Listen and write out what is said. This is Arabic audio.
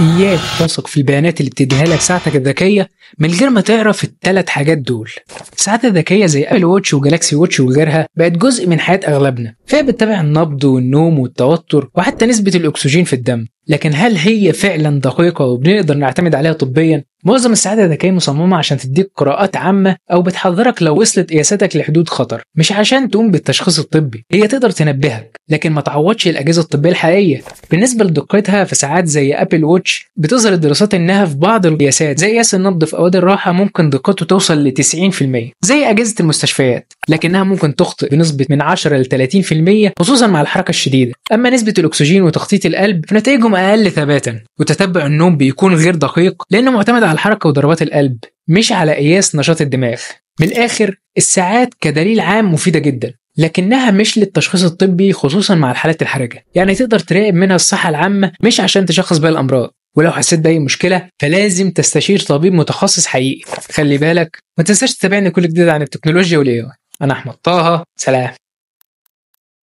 اياك تثق في البيانات اللي بتديها لك ساعتك الذكيه من غير ما تعرف التلات حاجات دول. الساعات الذكيه زي ابل ووتش وجالاكسي ووتش وغيرها بقت جزء من حياه اغلبنا فهي بتتابع النبض والنوم والتوتر وحتى نسبة الأكسجين في الدم لكن هل هي فعلا دقيقة وبنقدر نعتمد عليها طبيا؟ معظم الساعات الذكية مصممة عشان تديك قراءات عامة أو بتحذرك لو وصلت قياساتك لحدود خطر مش عشان تقوم بالتشخيص الطبي هي تقدر تنبهك لكن ما تعوضش الأجهزة الطبية الحقيقية بالنسبة لدقتها في ساعات زي أبل ووتش بتظهر الدراسات إنها في بعض القياسات زي قياس النبض في أوقات الراحة ممكن دقته توصل ل 90% زي أجهزة المستشفيات لكنها ممكن تخطئ بنسبة من 10 ل 30% خصوصا مع الحركه الشديده اما نسبه الاكسجين وتخطيط القلب فنتائجهم اقل ثباتا وتتبع النوم بيكون غير دقيق لانه معتمد على الحركه وضربات القلب مش على قياس نشاط الدماغ من الاخر الساعات كدليل عام مفيده جدا لكنها مش للتشخيص الطبي خصوصا مع الحالات الحرجه يعني تقدر تراقب منها الصحه العامه مش عشان تشخص بيها الامراض ولو حسيت باي مشكله فلازم تستشير طبيب متخصص حقيقي خلي بالك ما تنساش تتابعني كل جديد عن التكنولوجيا والاي انا احمد طه سلام